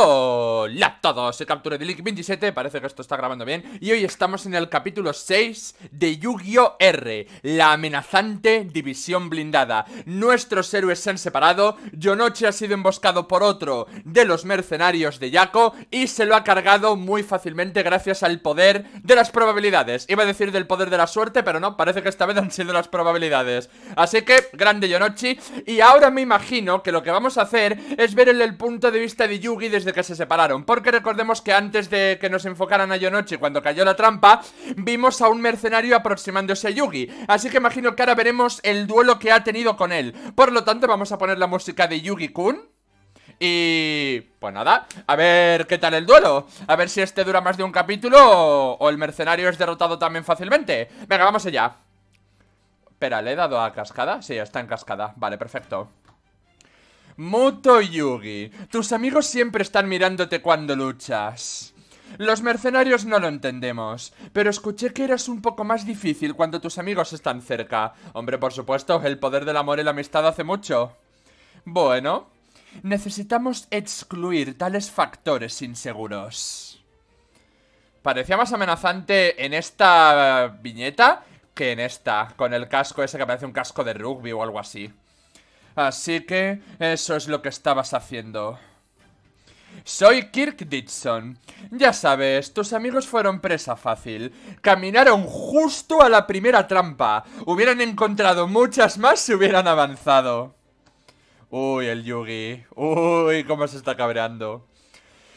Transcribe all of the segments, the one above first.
어. Hola a todos, soy de 27, parece que esto está grabando bien Y hoy estamos en el capítulo 6 de Yu-Gi-Oh! R La amenazante división blindada Nuestros héroes se han separado Yonochi ha sido emboscado por otro de los mercenarios de Yako Y se lo ha cargado muy fácilmente gracias al poder de las probabilidades Iba a decir del poder de la suerte, pero no, parece que esta vez han sido las probabilidades Así que, grande Yonochi Y ahora me imagino que lo que vamos a hacer es ver el, el punto de vista de Yugi desde que se separaron porque recordemos que antes de que nos enfocaran a Yonochi cuando cayó la trampa, vimos a un mercenario aproximándose a Yugi. Así que imagino que ahora veremos el duelo que ha tenido con él. Por lo tanto, vamos a poner la música de Yugi-kun. Y... pues nada, a ver qué tal el duelo A ver si este dura más de un capítulo o, el mercenario es derrotado también fácilmente Venga, vamos allá Espera, ¿le he dado a cascada? Sí, está en cascada, vale, perfecto Muto Yugi, tus amigos siempre están mirándote cuando luchas. Los mercenarios no lo entendemos, pero escuché que eras un poco más difícil cuando tus amigos están cerca. Hombre, por supuesto, el poder del amor y la amistad hace mucho. Bueno, necesitamos excluir tales factores inseguros. Parecía más amenazante en esta viñeta que en esta, con el casco ese que parece un casco de rugby o algo así. Así que eso es lo que estabas haciendo. Soy Kirk Dixon. Ya sabes, tus amigos fueron presa fácil. Caminaron justo a la primera trampa. Hubieran encontrado muchas más si hubieran avanzado. Uy, el Yugi. Uy, cómo se está cabreando.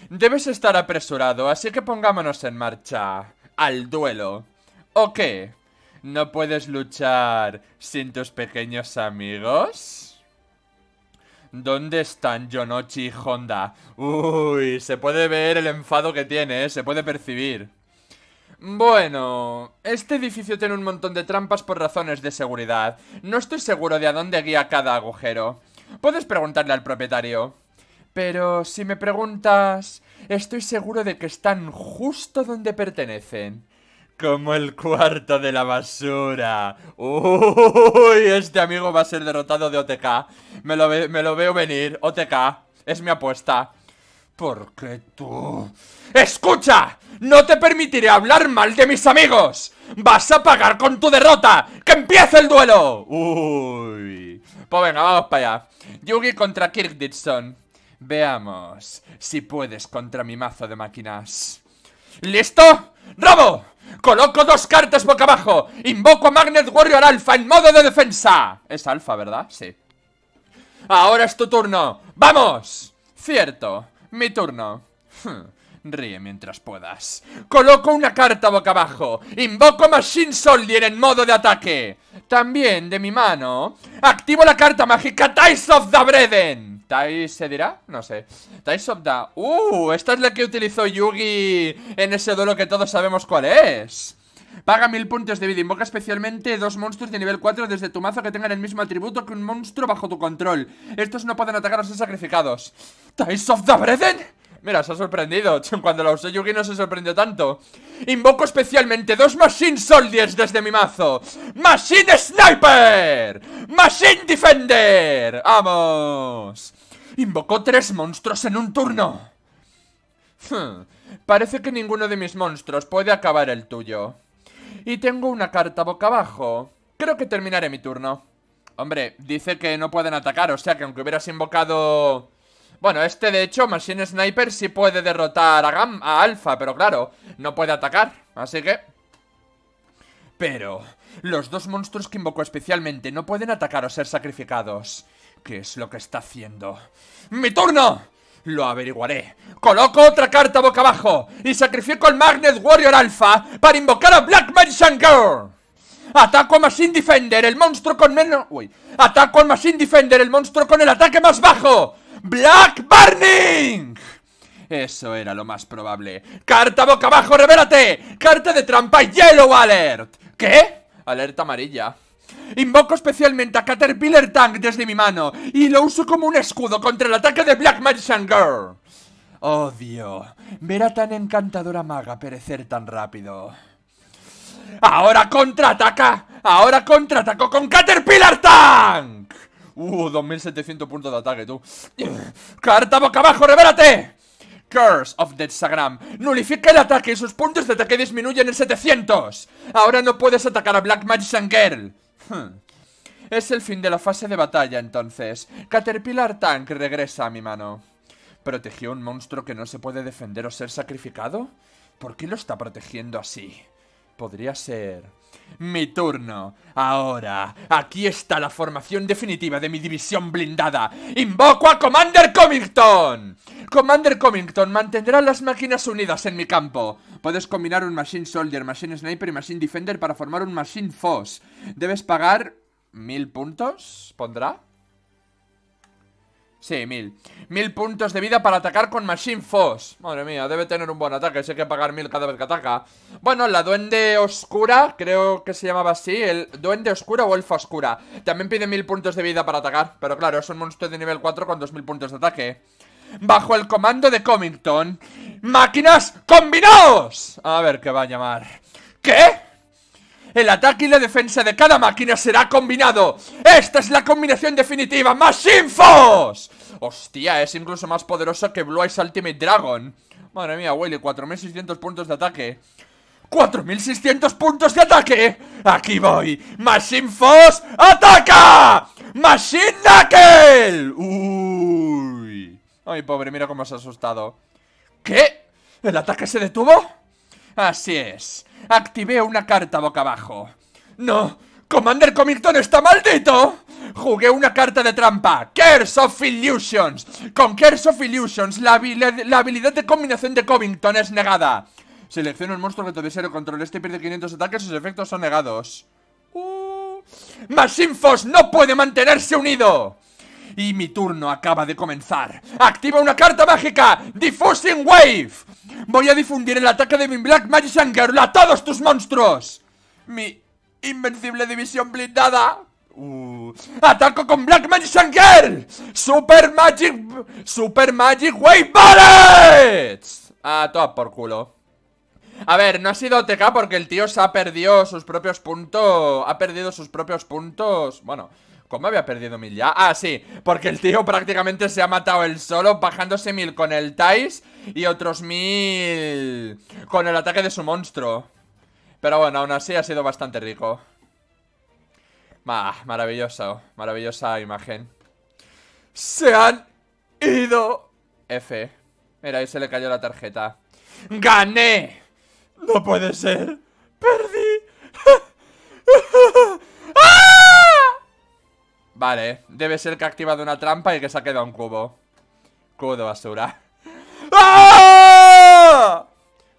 Debes estar apresurado, así que pongámonos en marcha. Al duelo. ¿O qué? ¿No puedes luchar sin tus pequeños amigos? ¿Dónde están Yonochi y Honda? Uy, se puede ver el enfado que tiene, ¿eh? se puede percibir. Bueno, este edificio tiene un montón de trampas por razones de seguridad. No estoy seguro de a dónde guía cada agujero. Puedes preguntarle al propietario. Pero si me preguntas, estoy seguro de que están justo donde pertenecen. Como el cuarto de la basura. Uy, este amigo va a ser derrotado de OTK. Me lo, veo venir. OTK. Es mi apuesta. Porque tú... ¡Escucha! No te permitiré hablar mal de mis amigos. Vas a pagar con tu derrota. ¡Que empiece el duelo! Uy. Pues venga, vamos para allá. Yugi contra Kirk Dixon. Veamos si puedes contra mi mazo de máquinas. ¿Listo? ¡Robo! Coloco dos cartas boca abajo. Invoco a Magnet Warrior Alpha en modo de defensa. Es alfa, ¿verdad? Sí. Ahora es tu turno. ¡Vamos! Cierto, mi turno. Hmm. Ríe mientras puedas. Coloco una carta boca abajo. Invoco Machine Soldier en modo de ataque. También, de mi mano, activo la carta mágica Ties of the Breden. ¿Tais se dirá? No sé. of the... ¡Uh! Esta es la que utilizó Yugi en ese duelo que todos sabemos cuál es. Paga mil puntos de vida. Invoca especialmente dos monstruos de nivel 4 desde tu mazo que tengan el mismo atributo que un monstruo bajo tu control. Estos no pueden atacar a los sacrificados. Tais of the Breaden? Mira, se ha sorprendido. Cuando la usé, Yugi no se sorprendió tanto. Invoco especialmente dos Machine Soldiers desde mi mazo. Machine Sniper. Machine Defender. Vamos. Invocó tres monstruos en un turno. Hmm. Parece que ninguno de mis monstruos puede acabar el tuyo. Y tengo una carta boca abajo. Creo que terminaré mi turno. Hombre, dice que no pueden atacar, o sea que aunque hubieras invocado bueno, este de hecho, Machine Sniper sí puede derrotar a, Gam a Alpha, pero claro, no puede atacar, así que... Pero... Los dos monstruos que invocó especialmente no pueden atacar o ser sacrificados. ¿Qué es lo que está haciendo? ¡Mi turno! Lo averiguaré. Coloco otra carta boca abajo y sacrifico al Magnet Warrior Alpha para invocar a Black Mansion Girl. Ataco a Machine Defender, el monstruo con menos... Uy. Ataco al Machine Defender, el monstruo con el ataque más bajo. Black Burning. Eso era lo más probable. ¡Carta boca abajo, revélate! ¡Carta de trampa y Yellow Alert! ¿Qué? Alerta amarilla. Invoco especialmente a Caterpillar Tank desde mi mano y lo uso como un escudo contra el ataque de Black Magician Girl. Odio ver a tan encantadora maga perecer tan rápido. ¡Ahora contraataca! ¡Ahora contraataco con Caterpillar Tank! Uh, 2700 puntos de ataque, tú Carta boca abajo, revélate Curse of the Sagram. ¡Nullifica el ataque y sus puntos de ataque disminuyen en 700 Ahora no puedes atacar a Black Magician Girl hmm. Es el fin de la fase de batalla entonces Caterpillar Tank regresa a mi mano ¿Protegió un monstruo que no se puede defender o ser sacrificado? ¿Por qué lo está protegiendo así? podría ser... Mi turno. Ahora, aquí está la formación definitiva de mi división blindada. ¡Invoco a Commander Covington! Commander Covington mantendrá las máquinas unidas en mi campo. Puedes combinar un Machine Soldier, Machine Sniper y Machine Defender para formar un Machine Foss. Debes pagar... ¿Mil puntos? ¿Pondrá? Sí, mil Mil puntos de vida para atacar con Machine Foss Madre mía, debe tener un buen ataque Si hay que pagar mil cada vez que ataca Bueno, la Duende Oscura Creo que se llamaba así El Duende Oscura o Elfa Oscura También pide mil puntos de vida para atacar Pero claro, es un monstruo de nivel 4 con 2000 puntos de ataque Bajo el comando de Comington ¡Máquinas combinados! A ver qué va a llamar ¿Qué? El ataque y la defensa de cada máquina será combinado. Esta es la combinación definitiva. ¡Más infos! Hostia, es incluso más poderoso que Blue Eyes Ultimate Dragon. Madre mía, Willy, 4600 puntos de ataque. 4600 puntos de ataque. Aquí voy. Machine Force ataca. Machine Knuckle. Uy. Ay, pobre, mira cómo se ha asustado. ¿Qué? ¿El ataque se detuvo? Así es activé una carta boca abajo. ¡No! ¡Commander Covington está maldito! Jugué una carta de trampa, Curse of Illusions. Con Curse of Illusions, la, habilidad de combinación de Covington es negada. Selecciono un monstruo que tu el control este pierde 500 ataques, sus efectos son negados. Uh. ¡No puede mantenerse unido! Y mi turno acaba de comenzar. ¡Activa una carta mágica! ¡Diffusing Wave! Voy a difundir el ataque de mi Black Magic Girl a todos tus monstruos. Mi invencible división blindada. Uh. ¡Ataco con Black Magic Girl! ¡Super Magic... ¡Super Magic Wave Bullets! Ah, todo por culo. A ver, no ha sido TK porque el tío se ha perdido sus propios puntos... Ha perdido sus propios puntos... Bueno... ¿Cómo había perdido mil ya? Ah, sí, porque el tío prácticamente se ha matado él solo bajándose mil con el Tais y otros mil con el ataque de su monstruo. Pero bueno, aún así ha sido bastante rico. Bah, maravilloso, maravillosa imagen. ¡Se han ido! F. Mira, ahí se le cayó la tarjeta. ¡Gané! No puede ser. Perdí. ¡Ah! Vale, debe ser que ha activado una trampa y que se ha quedado un cubo. Cubo de basura.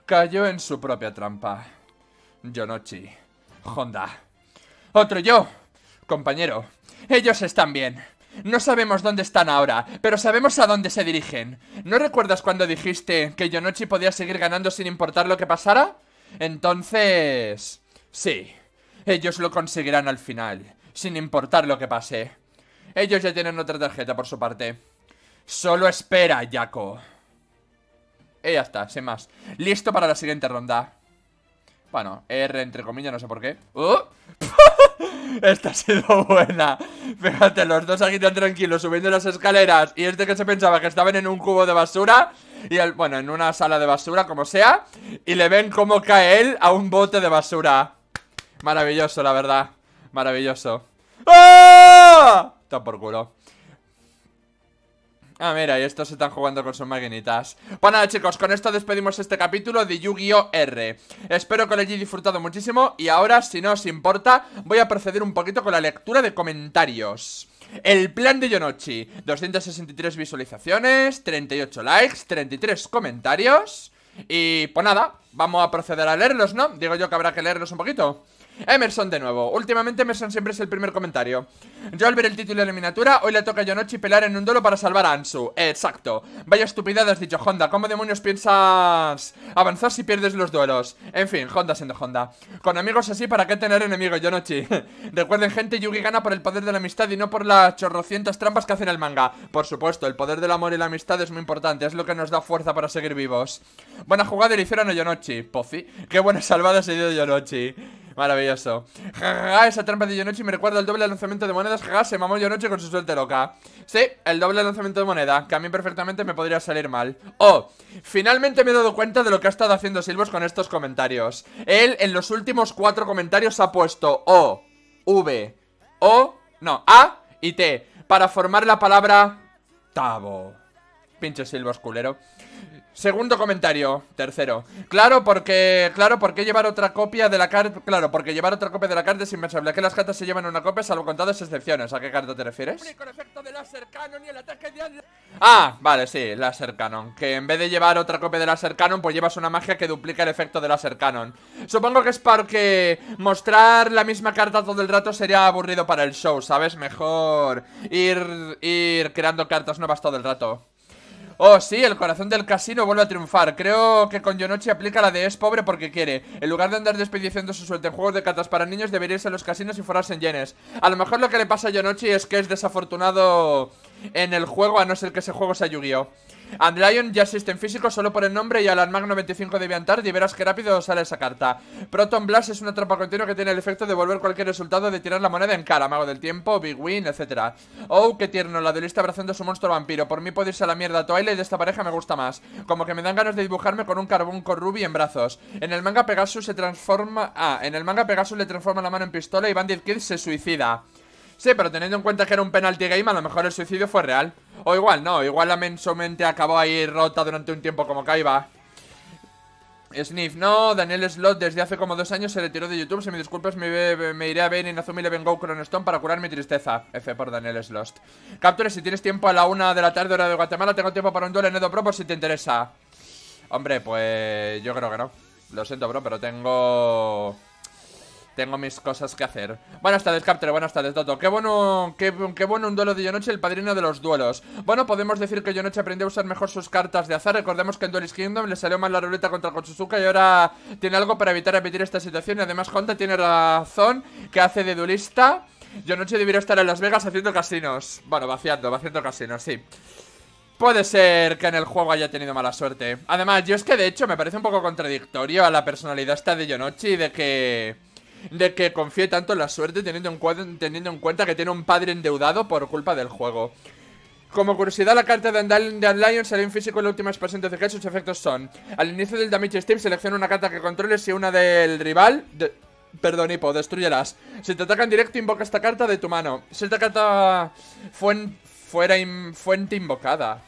Cayó en su propia trampa. Yonochi. Honda. Otro yo. Compañero. Ellos están bien. No sabemos dónde están ahora, pero sabemos a dónde se dirigen. ¿No recuerdas cuando dijiste que Yonochi podía seguir ganando sin importar lo que pasara? Entonces... Sí. Ellos lo conseguirán al final, sin importar lo que pase. Ellos ya tienen otra tarjeta por su parte. Solo espera, Yako. Y ya está, sin más Listo para la siguiente ronda Bueno, R entre comillas, no sé por qué ¡Oh! Esta ha sido buena Fíjate, los dos aquí tan tranquilos Subiendo las escaleras Y este que se pensaba que estaban en un cubo de basura Y el, bueno, en una sala de basura, como sea Y le ven cómo cae él a un bote de basura Maravilloso, la verdad Maravilloso ¡Oh! ¡Ah! Está por culo Ah, mira, y estos están jugando con sus maquinitas Pues nada, chicos, con esto despedimos este capítulo de Yu-Gi-Oh! R Espero que lo hayáis disfrutado muchísimo Y ahora, si no os importa, voy a proceder un poquito con la lectura de comentarios el plan de Yonochi, 263 visualizaciones, 38 likes, 33 comentarios y pues nada, vamos a proceder a leerlos, ¿no? Digo yo que habrá que leerlos un poquito Emerson de nuevo. Últimamente Emerson siempre es el primer comentario. Yo al ver el título de eliminatura, hoy le toca a Yonochi pelar en un duelo para salvar a Ansu. exacto. Vaya estupidez has dicho, Honda. ¿Cómo demonios piensas avanzar si pierdes los duelos? En fin, Honda siendo Honda. Con amigos así, ¿para qué tener enemigos, Yonochi? Recuerden, gente, Yugi gana por el poder de la amistad y no por las chorrocientas trampas que hacen el manga. Por supuesto, el poder del amor y la amistad es muy importante. Es lo que nos da fuerza para seguir vivos. Buena jugada le hicieron a Yonochi. Pozi. Qué buena salvada se dio Yonochi. Maravilloso. Jajaja, esa trampa de Yonochi me recuerda el doble lanzamiento de monedas. Jajaja, se mamó Yonochi con su suerte loca. Sí, el doble lanzamiento de moneda, que a mí perfectamente me podría salir mal. Oh, finalmente me he dado cuenta de lo que ha estado haciendo Silvos con estos comentarios. Él en los últimos cuatro comentarios ha puesto O, V, O, no, A y T para formar la palabra Tabo. Pinche Silvos culero. Segundo comentario, tercero. Claro, porque claro, porque llevar otra copia de la carta, claro, porque llevar otra copia de la carta es ¿A Que las cartas se llevan una copia salvo contadas excepciones. ¿A qué carta te refieres? Ah, vale, sí, Laser Cannon. Que en vez de llevar otra copia de Laser Cannon, pues llevas una magia que duplica el efecto de Laser Cannon. Supongo que es porque mostrar la misma carta todo el rato sería aburrido para el show, ¿sabes? Mejor ir ir creando cartas nuevas todo el rato. Oh, sí, el corazón del casino vuelve a triunfar. Creo que con Yonochi aplica la de es pobre porque quiere. En lugar de andar desperdiciando su suerte en juegos de catas para niños, debería irse a los casinos y forrarse en yenes. A lo mejor lo que le pasa a Yonochi es que es desafortunado en el juego, a no ser que ese juego sea Yu-Gi-Oh! ya existe en físico solo por el nombre y al mag 95 de Viantar y verás que rápido sale esa carta. Proton Blast es una trampa continua que tiene el efecto de volver cualquier resultado de tirar la moneda en cara, Mago del Tiempo, Big Win, etc. Oh, qué tierno, la delista abrazando a su monstruo vampiro. Por mí puede irse a la mierda y de esta pareja me gusta más. Como que me dan ganas de dibujarme con un carbón con Ruby en brazos. En el manga Pegasus se transforma... Ah, en el manga Pegasus le transforma la mano en pistola y Bandit Kid se suicida. Sí, pero teniendo en cuenta que era un penalty game, a lo mejor el suicidio fue real. O igual no, igual la mente acabó ahí rota durante un tiempo como Kaiba. Sniff, no, Daniel Slot desde hace como dos años se retiró de YouTube. Si me disculpas, me, iré a ver Inazumi Leven Go Stone para curar mi tristeza. F por Daniel Slot. Capture, si tienes tiempo a la una de la tarde, hora de Guatemala, tengo tiempo para un duelo en Edo Pro si te interesa. Hombre, pues yo creo que no. Lo siento, bro, pero tengo... Tengo mis cosas que hacer Buenas tardes, Captero, buenas tardes, Toto Qué bueno, qué, bueno un duelo de Yonochi, el padrino de los duelos Bueno, podemos decir que Yonochi aprendió a usar mejor sus cartas de azar Recordemos que en Duelist Kingdom le salió mal la ruleta contra Kochizuka Y ahora tiene algo para evitar repetir esta situación Y además Honda tiene razón que hace de duelista Yonochi debiera estar en Las Vegas haciendo casinos Bueno, vaciando, vaciando casinos, sí Puede ser que en el juego haya tenido mala suerte Además, yo es que de hecho me parece un poco contradictorio a la personalidad esta de Yonochi De que de que confíe tanto en la suerte teniendo en, cuenta que tiene un padre endeudado por culpa del juego. Como curiosidad, la carta de Andalion sale en físico en la última expresión de que sus efectos son. Al inicio del Damage Step selecciona una carta que controles y una del rival... Perdón, hipo, Si te ataca en directo, invoca esta carta de tu mano. Si esta carta fue fuera fuente invocada.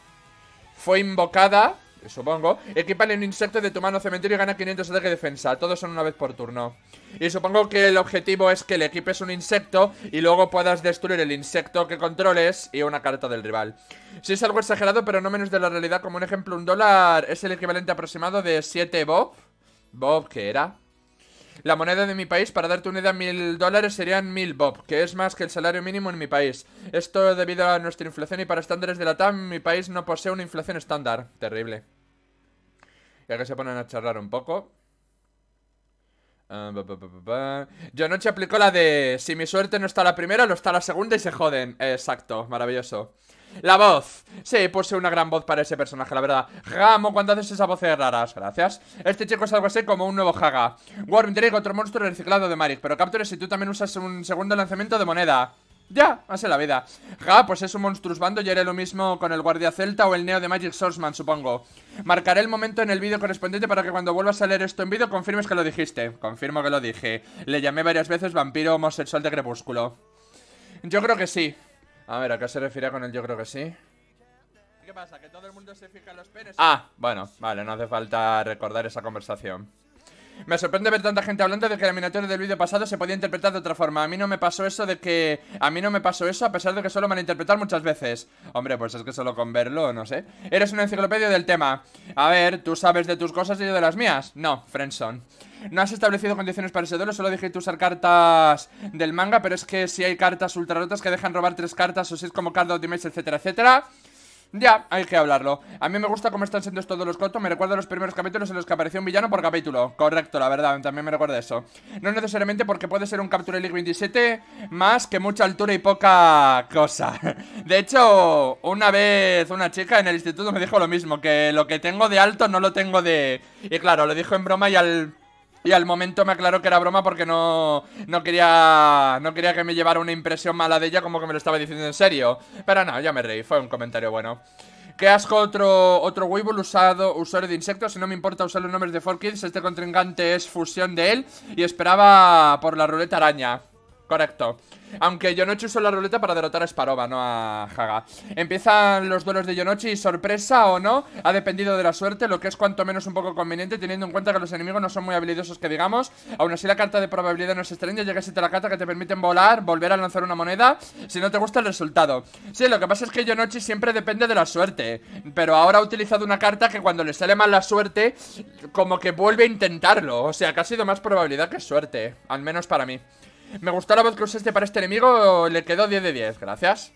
Fue invocada supongo. Equipale un insecto de tu mano cementerio y gana 500 de defensa. Todos son una vez por turno. Y supongo que el objetivo es que le equipes un insecto y luego puedas destruir el insecto que controles y una carta del rival. Si es algo exagerado, pero no menos de la realidad. Como un ejemplo, un dólar es el equivalente aproximado de 7 Bob. Bob, ¿qué era? La moneda de mi país, para darte una idea, mil dólares serían mil bob, que es más que el salario mínimo en mi país. Esto debido a nuestra inflación y para estándares de la TAM, mi país no posee una inflación estándar. Terrible. Y que se ponen a charlar un poco. Ah, Yo anoche aplicó la de Si mi suerte no está la primera, lo está la segunda y se joden Exacto, maravilloso La voz, sí, puse una gran voz para ese personaje, la verdad Jamo cuando haces esas voces raras, gracias Este chico es algo así como un nuevo Haga Warm Drake, otro monstruo reciclado de Marik Pero captures si tú también usas un segundo lanzamiento de moneda ya, hace la vida. Ja, pues es un monstruos bando y haré lo mismo con el guardia celta o el neo de Magic Swordsman, supongo. Marcaré el momento en el vídeo correspondiente para que cuando vuelvas a leer esto en vídeo confirmes que lo dijiste. Confirmo que lo dije. Le llamé varias veces vampiro homosexual de crepúsculo. Yo creo que sí. A ver, ¿a qué se refiere con el yo creo que sí? ¿Qué pasa? ¿Que todo el mundo se en los Ah, bueno, vale, no hace falta recordar esa conversación. Me sorprende ver tanta gente hablando de que la miniatura del vídeo pasado se podía interpretar de otra forma. A mí no me pasó eso de que... A mí no me pasó eso a pesar de que suelo malinterpretar muchas veces. Hombre, pues es que solo con verlo, no sé. Eres una enciclopedia del tema. A ver, tú sabes de tus cosas y yo de las mías. No, Friendson. No has establecido condiciones para ese duelo, solo tú usar cartas del manga, pero es que si hay cartas ultra rotas que dejan robar tres cartas o si es como Card Ultimates, etcétera, etcétera. Ya, hay que hablarlo. A mí me gusta cómo están siendo estos los cortos. Me recuerda a los primeros capítulos en los que apareció un villano por capítulo. Correcto, la verdad. También me recuerda eso. No necesariamente porque puede ser un Capture League 27 más que mucha altura y poca cosa. De hecho, una vez una chica en el instituto me dijo lo mismo. Que lo que tengo de alto no lo tengo de... Y claro, lo dijo en broma y al... Y al momento me aclaró que era broma porque no, no, quería no quería que me llevara una impresión mala de ella como que me lo estaba diciendo en serio. Pero no, ya me reí, fue un comentario bueno. Qué asco otro, otro Weevil usado, usuario de insectos, Si no me importa usar los nombres de Forkins este contrincante es fusión de él y esperaba por la ruleta araña correcto. Aunque Yonochi usó la ruleta para derrotar a Sparova, no a Haga. Empiezan los duelos de Yonochi y sorpresa o no, ha dependido de la suerte, lo que es cuanto menos un poco conveniente, teniendo en cuenta que los enemigos no son muy habilidosos que digamos. Aún así, la carta de probabilidad no es extraña, Llega a la carta que te permite volar, volver a lanzar una moneda, si no te gusta el resultado. Sí, lo que pasa es que Yonochi siempre depende de la suerte, pero ahora ha utilizado una carta que cuando le sale mal la suerte, como que vuelve a intentarlo, o sea que ha sido más probabilidad que suerte, al menos para mí. Me gustó la voz que usaste para este enemigo, le quedó 10 de 10, gracias.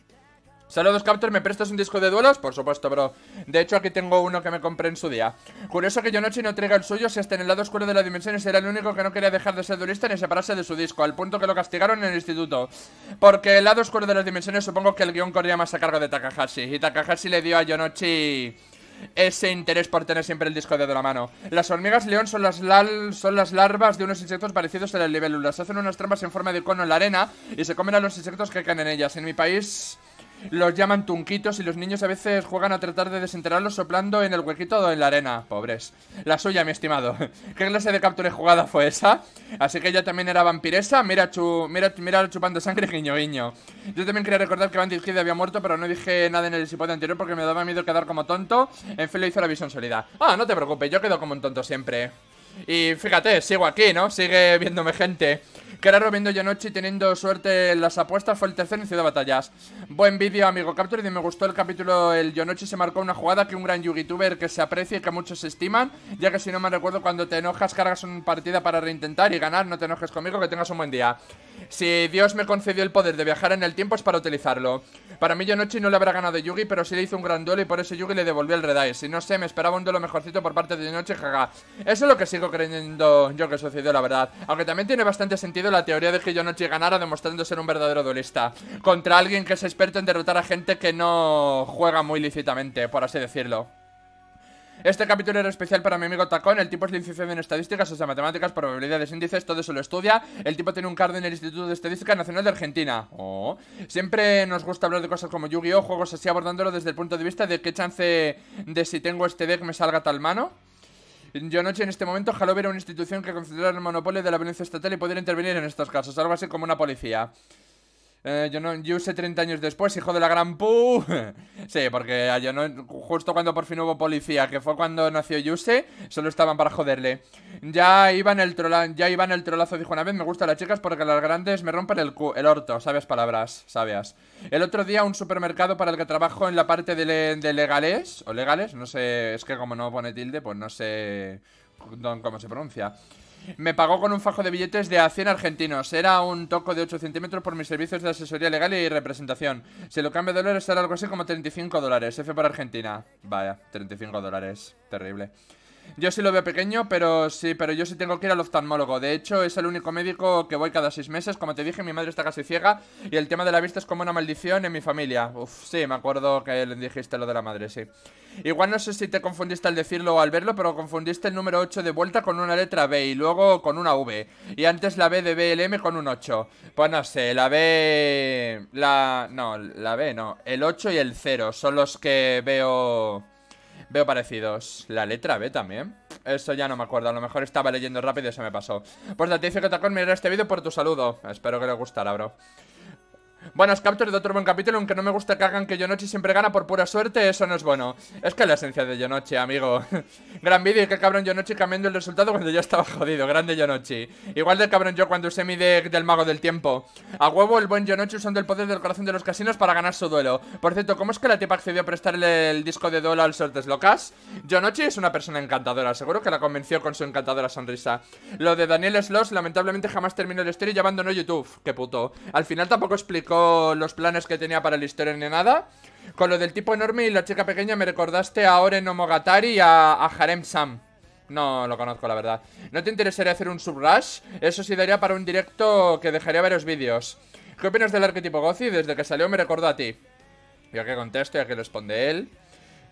Saludos, Captor, ¿me prestas un disco de duelos? Por supuesto, bro. De hecho, aquí tengo uno que me compré en su día. Curioso que Yonochi no traiga el suyo si hasta en el lado oscuro de las dimensiones era el único que no quería dejar de ser durista ni separarse de su disco, al punto que lo castigaron en el instituto. Porque el lado oscuro de las dimensiones supongo que el guión corría más a cargo de Takahashi, y Takahashi le dio a Yonochi ese interés por tener siempre el disco de la mano. Las hormigas león son las, son las larvas de unos insectos parecidos a las libélulas. Hacen unas trampas en forma de cono en la arena y se comen a los insectos que caen en ellas. En mi país los llaman tunquitos y los niños a veces juegan a tratar de desenterrarlos soplando en el huequito o en la arena. Pobres. La suya, mi estimado. ¿Qué clase de captura y jugada fue esa? Así que ella también era vampiresa. Mira, mira, chupando sangre, guiño, guiño. Yo también quería recordar que Bandit Kid había muerto, pero no dije nada en el sipote anterior porque me daba miedo quedar como tonto. En fin, lo hizo la visión sólida. Ah, no te preocupes, yo quedo como un tonto siempre. Y fíjate, sigo aquí, ¿no? Sigue viéndome gente que raro viendo Noche teniendo suerte en las apuestas fue el tercer en de Batallas. Buen vídeo, amigo Capture, y me gustó el capítulo El Yonochi se marcó una jugada que un gran youtuber que se aprecia y que muchos estiman, ya que si no me recuerdo cuando te enojas cargas una partida para reintentar y ganar, no te enojes conmigo, que tengas un buen día. Si Dios me concedió el poder de viajar en el tiempo es para utilizarlo. Para mí Yonochi no le habrá ganado Yugi, pero sí le hizo un gran duelo y por eso Yugi le devolvió el Red Si no sé, me esperaba un duelo mejorcito por parte de Yonochi, jaja. Eso es lo que sigo creyendo yo que sucedió, la verdad. Aunque también tiene bastante sentido la teoría de que yo noche ganara demostrando ser un verdadero duelista contra alguien que es experto en derrotar a gente que no juega muy lícitamente, por así decirlo. Este capítulo era especial para mi amigo Tacón. El tipo es licenciado en estadísticas, o sea, matemáticas, probabilidades, índices, todo eso lo estudia. El tipo tiene un card en el Instituto de Estadística Nacional de Argentina. Oh. Siempre nos gusta hablar de cosas como Yu-Gi-Oh! juegos así abordándolo desde el punto de vista de qué chance de si tengo este deck me salga tal mano. Yo anoche en este momento ver era una institución que considerara el monopolio de la violencia estatal y pudiera intervenir en estos casos, algo así como una policía. Eh, yo no Yuse 30 años después, hijo de la gran pu. sí, porque a no justo cuando por fin hubo policía, que fue cuando nació Yuse, solo estaban para joderle. Ya iban el trolazo, ya iban el trolazo, dijo una vez, me gustan las chicas porque las grandes me rompen el, el orto, sabias palabras, sabias. El otro día un supermercado para el que trabajo en la parte de, de legales, o legales, no sé, es que como no pone tilde, pues no sé cómo se pronuncia me pagó con un fajo de billetes de a 100 argentinos. Era un toco de 8 centímetros por mis servicios de asesoría legal y representación. Si lo cambio de dólares será algo así como 35 dólares. F para Argentina. Vaya, 35 dólares. Terrible. Yo sí lo veo pequeño, pero sí, pero yo sí tengo que ir al oftalmólogo. De hecho, es el único médico que voy cada seis meses. Como te dije, mi madre está casi ciega y el tema de la vista es como una maldición en mi familia. Uf, sí, me acuerdo que le dijiste lo de la madre, sí. Igual no sé si te confundiste al decirlo o al verlo, pero confundiste el número 8 de vuelta con una letra B y luego con una V. Y antes la B de BLM con un 8. Pues no sé, la B... La... No, la B no. El 8 y el 0 son los que veo... Veo parecidos. La letra B también. Eso ya no me acuerdo. A lo mejor estaba leyendo rápido y se me pasó. Pues te dice que te mirar este vídeo por tu saludo. Espero que le gustara, bro. Buenas captures de otro buen capítulo, aunque no me gusta que hagan que Yonochi siempre gana por pura suerte, eso no es bueno. Es que la esencia de Yonochi, amigo. Gran vídeo y que cabrón Yonochi cambiando el resultado cuando yo estaba jodido. Grande Yonochi. Igual de cabrón yo cuando usé mi deck del mago del tiempo. A huevo el buen Yonochi usando el poder del corazón de los casinos para ganar su duelo. Por cierto, ¿cómo es que la tipa accedió a prestarle el disco de duelo al Sortes Locas? Yonochi es una persona encantadora, seguro que la convenció con su encantadora sonrisa. Lo de Daniel Sloss lamentablemente jamás terminó el y llamándonos YouTube. Qué puto. Al final tampoco explicó los planes que tenía para el historia ni nada. Con lo del tipo enorme y la chica pequeña me recordaste a Oren Omogatari y a, Harem Sam. No lo conozco, la verdad. ¿No te interesaría hacer un subrush? Eso sí daría para un directo que dejaría varios vídeos. ¿Qué opinas del arquetipo Gozi? Desde que salió me recordó a ti. a que contesto y a que responde él.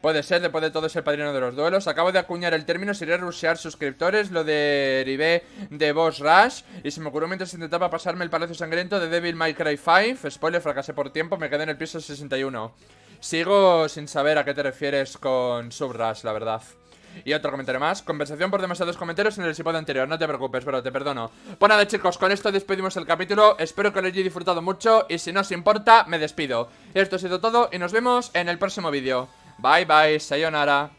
Puede ser, después de todo es el padrino de los duelos. Acabo de acuñar el término, sería rushear suscriptores, lo derivé de Boss Rush. Y se me ocurrió mientras intentaba pasarme el Palacio Sangriento de Devil May Cry 5. Spoiler, fracasé por tiempo, me quedé en el piso 61. Sigo sin saber a qué te refieres con Subrush, la verdad. Y otro comentario más. Conversación por demasiados comentarios en el episodio anterior. No te preocupes, pero te perdono. Pues nada, chicos, con esto despedimos el capítulo. Espero que lo hayáis disfrutado mucho. Y si no os importa, me despido. Esto ha sido todo y nos vemos en el próximo vídeo. Bye bye, sayonara.